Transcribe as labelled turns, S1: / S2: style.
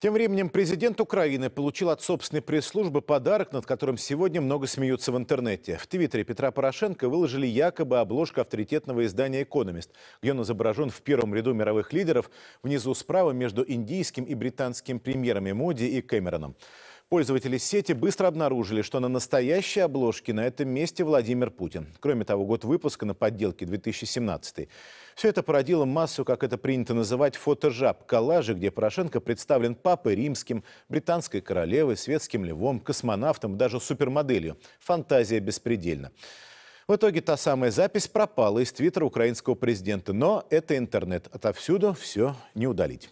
S1: Тем временем президент Украины получил от собственной пресс-службы подарок, над которым сегодня много смеются в интернете. В твиттере Петра Порошенко выложили якобы обложку авторитетного издания «Экономист», где он изображен в первом ряду мировых лидеров, внизу справа между индийским и британским премьерами Моди и Кэмероном. Пользователи сети быстро обнаружили, что на настоящей обложке на этом месте Владимир Путин. Кроме того, год выпуска на подделке 2017. Все это породило массу, как это принято называть, фотожаб, коллажи, где Порошенко представлен папой римским, британской королевой, светским львом, космонавтом, даже супермоделью. Фантазия беспредельна. В итоге та самая запись пропала из твиттера украинского президента. Но это интернет. Отовсюду все не удалить.